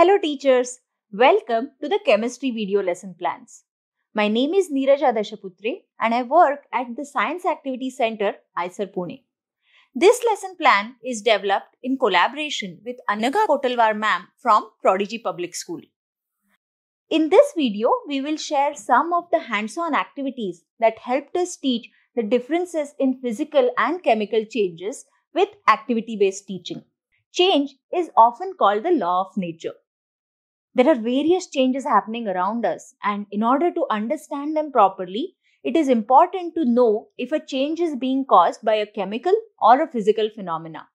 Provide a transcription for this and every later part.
Hello teachers, welcome to the chemistry video lesson plans. My name is Neeraj Adashaputre and I work at the Science Activity Center, ISER Pune. This lesson plan is developed in collaboration with Anaga Kotalwar ma'am from Prodigy Public School. In this video, we will share some of the hands-on activities that helped us teach the differences in physical and chemical changes with activity-based teaching. Change is often called the law of nature. There are various changes happening around us, and in order to understand them properly, it is important to know if a change is being caused by a chemical or a physical phenomena.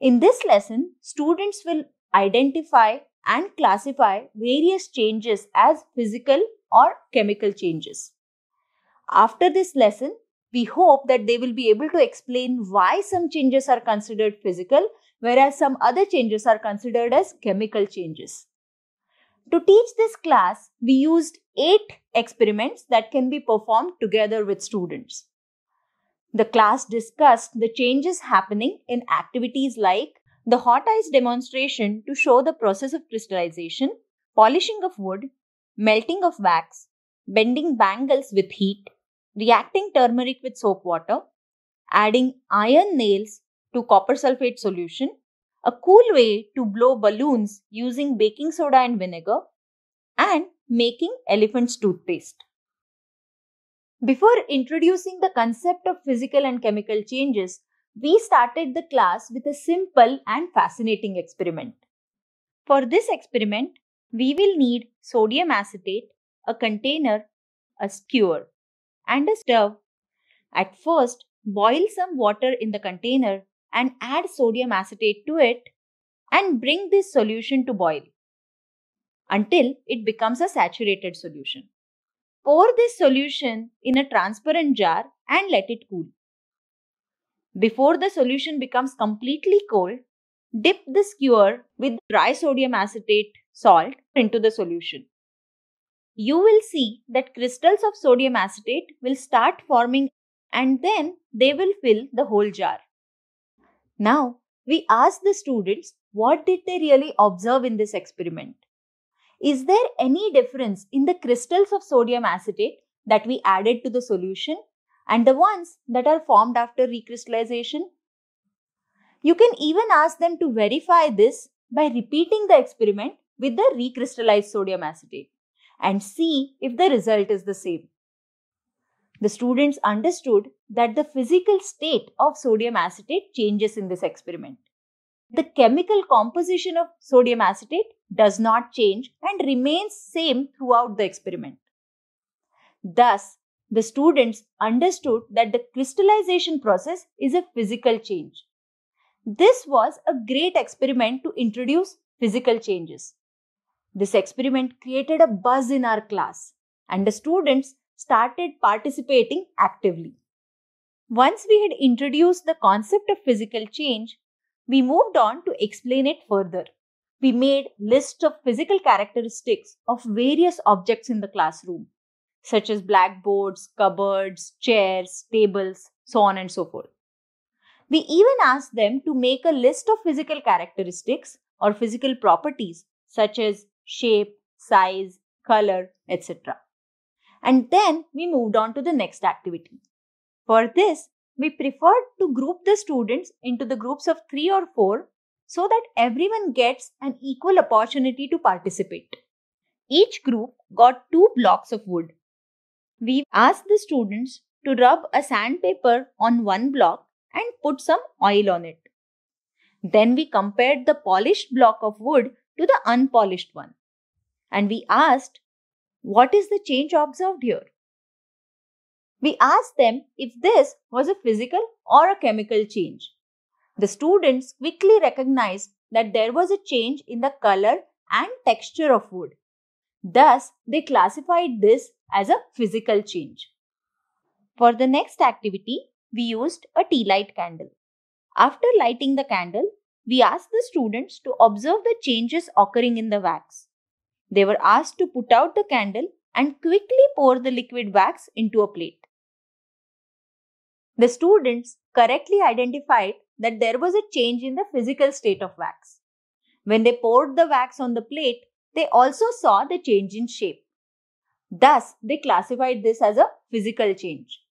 In this lesson, students will identify and classify various changes as physical or chemical changes. After this lesson, we hope that they will be able to explain why some changes are considered physical whereas some other changes are considered as chemical changes. To teach this class, we used eight experiments that can be performed together with students. The class discussed the changes happening in activities like the hot ice demonstration to show the process of crystallization, polishing of wood, melting of wax, bending bangles with heat, reacting turmeric with soap water, adding iron nails to copper sulfate solution, a cool way to blow balloons using baking soda and vinegar, and making elephant's toothpaste. Before introducing the concept of physical and chemical changes, we started the class with a simple and fascinating experiment. For this experiment, we will need sodium acetate, a container, a skewer, and a stove. At first, boil some water in the container and add sodium acetate to it and bring this solution to boil until it becomes a saturated solution. Pour this solution in a transparent jar and let it cool. Before the solution becomes completely cold, dip the skewer with dry sodium acetate salt into the solution. You will see that crystals of sodium acetate will start forming and then they will fill the whole jar. Now, we ask the students what did they really observe in this experiment? Is there any difference in the crystals of sodium acetate that we added to the solution and the ones that are formed after recrystallization? You can even ask them to verify this by repeating the experiment with the recrystallized sodium acetate and see if the result is the same. The students understood that the physical state of sodium acetate changes in this experiment. The chemical composition of sodium acetate does not change and remains same throughout the experiment. Thus, the students understood that the crystallization process is a physical change. This was a great experiment to introduce physical changes. This experiment created a buzz in our class and the students started participating actively. Once we had introduced the concept of physical change, we moved on to explain it further. We made lists of physical characteristics of various objects in the classroom, such as blackboards, cupboards, chairs, tables, so on and so forth. We even asked them to make a list of physical characteristics or physical properties such as shape, size, color, etc and then we moved on to the next activity. For this, we preferred to group the students into the groups of three or four so that everyone gets an equal opportunity to participate. Each group got two blocks of wood. We asked the students to rub a sandpaper on one block and put some oil on it. Then we compared the polished block of wood to the unpolished one. And we asked what is the change observed here? We asked them if this was a physical or a chemical change. The students quickly recognized that there was a change in the color and texture of wood. Thus, they classified this as a physical change. For the next activity, we used a tea light candle. After lighting the candle, we asked the students to observe the changes occurring in the wax. They were asked to put out the candle and quickly pour the liquid wax into a plate. The students correctly identified that there was a change in the physical state of wax. When they poured the wax on the plate, they also saw the change in shape. Thus, they classified this as a physical change.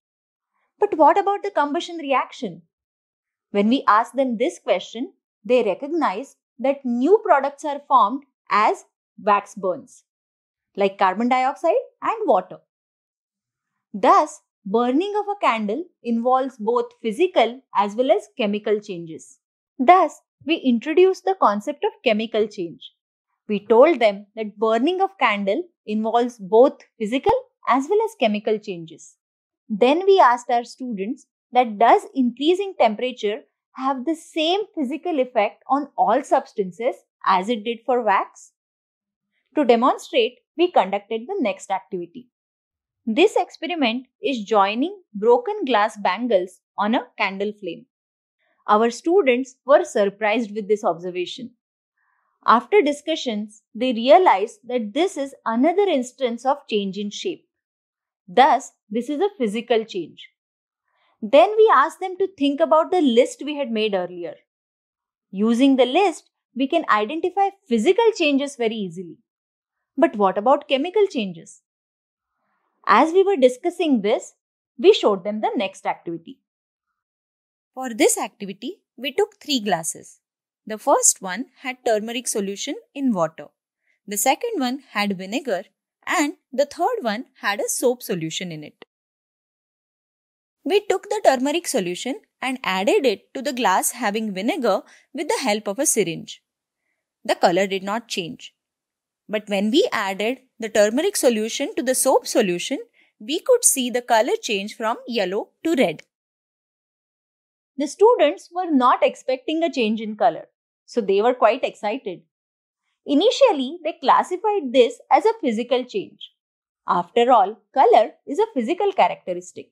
But what about the combustion reaction? When we ask them this question, they recognize that new products are formed as wax burns, like carbon dioxide and water. Thus, burning of a candle involves both physical as well as chemical changes. Thus, we introduced the concept of chemical change. We told them that burning of candle involves both physical as well as chemical changes. Then we asked our students that does increasing temperature have the same physical effect on all substances as it did for wax? To demonstrate, we conducted the next activity. This experiment is joining broken glass bangles on a candle flame. Our students were surprised with this observation. After discussions, they realized that this is another instance of change in shape. Thus, this is a physical change. Then we asked them to think about the list we had made earlier. Using the list, we can identify physical changes very easily. But what about chemical changes? As we were discussing this, we showed them the next activity. For this activity, we took three glasses. The first one had turmeric solution in water. The second one had vinegar and the third one had a soap solution in it. We took the turmeric solution and added it to the glass having vinegar with the help of a syringe. The color did not change. But when we added the turmeric solution to the soap solution, we could see the color change from yellow to red. The students were not expecting a change in color, so they were quite excited. Initially, they classified this as a physical change. After all, color is a physical characteristic.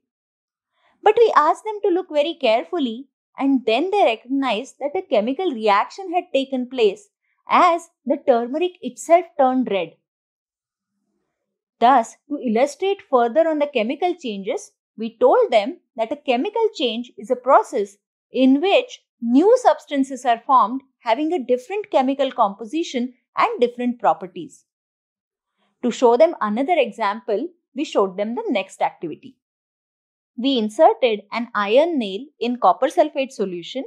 But we asked them to look very carefully, and then they recognized that a chemical reaction had taken place as the turmeric itself turned red. Thus, to illustrate further on the chemical changes, we told them that a chemical change is a process in which new substances are formed having a different chemical composition and different properties. To show them another example, we showed them the next activity. We inserted an iron nail in copper sulfate solution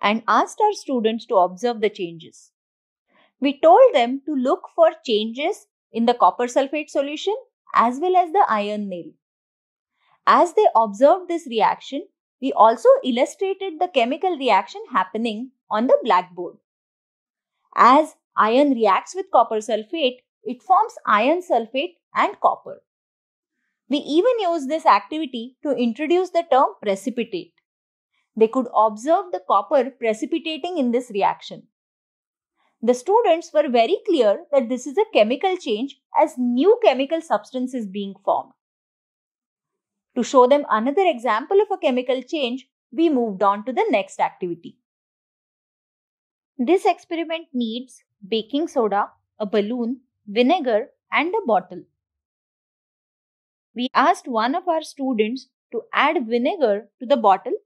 and asked our students to observe the changes. We told them to look for changes in the copper sulfate solution as well as the iron nail. As they observed this reaction, we also illustrated the chemical reaction happening on the blackboard. As iron reacts with copper sulfate, it forms iron sulfate and copper. We even used this activity to introduce the term precipitate. They could observe the copper precipitating in this reaction. The students were very clear that this is a chemical change as new chemical substance is being formed. To show them another example of a chemical change, we moved on to the next activity. This experiment needs baking soda, a balloon, vinegar, and a bottle. We asked one of our students to add vinegar to the bottle.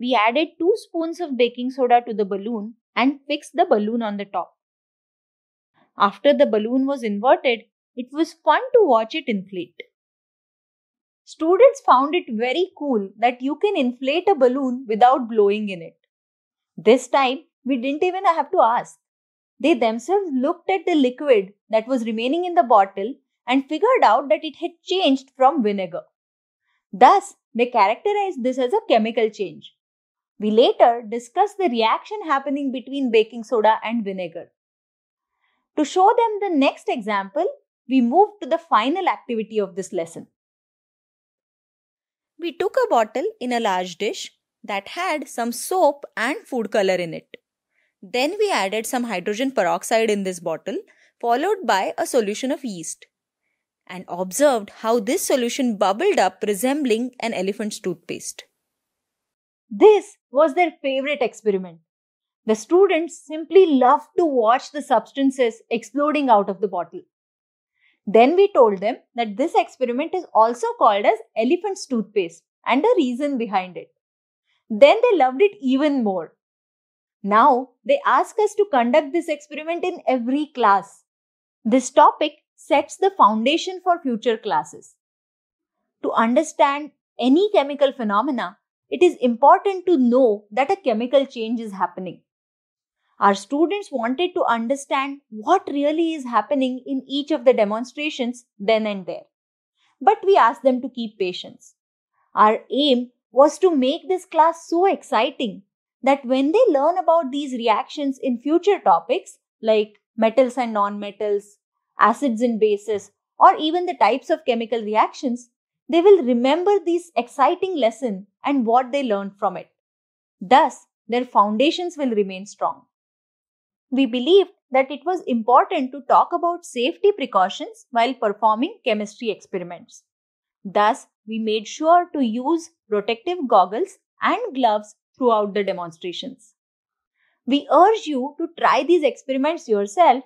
We added 2 spoons of baking soda to the balloon and fixed the balloon on the top. After the balloon was inverted, it was fun to watch it inflate. Students found it very cool that you can inflate a balloon without blowing in it. This time, we didn't even have to ask. They themselves looked at the liquid that was remaining in the bottle and figured out that it had changed from vinegar. Thus, they characterized this as a chemical change. We later discuss the reaction happening between baking soda and vinegar. To show them the next example, we move to the final activity of this lesson. We took a bottle in a large dish that had some soap and food color in it. Then we added some hydrogen peroxide in this bottle, followed by a solution of yeast, and observed how this solution bubbled up resembling an elephant's toothpaste. This was their favorite experiment. The students simply loved to watch the substances exploding out of the bottle. Then we told them that this experiment is also called as elephant's toothpaste and the reason behind it. Then they loved it even more. Now they ask us to conduct this experiment in every class. This topic sets the foundation for future classes. To understand any chemical phenomena, it is important to know that a chemical change is happening. Our students wanted to understand what really is happening in each of the demonstrations then and there. But we asked them to keep patience. Our aim was to make this class so exciting that when they learn about these reactions in future topics like metals and nonmetals, acids and bases, or even the types of chemical reactions, they will remember this exciting lesson and what they learned from it. Thus, their foundations will remain strong. We believed that it was important to talk about safety precautions while performing chemistry experiments. Thus, we made sure to use protective goggles and gloves throughout the demonstrations. We urge you to try these experiments yourself,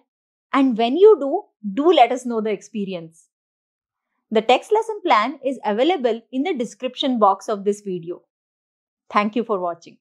and when you do, do let us know the experience. The text lesson plan is available in the description box of this video. Thank you for watching.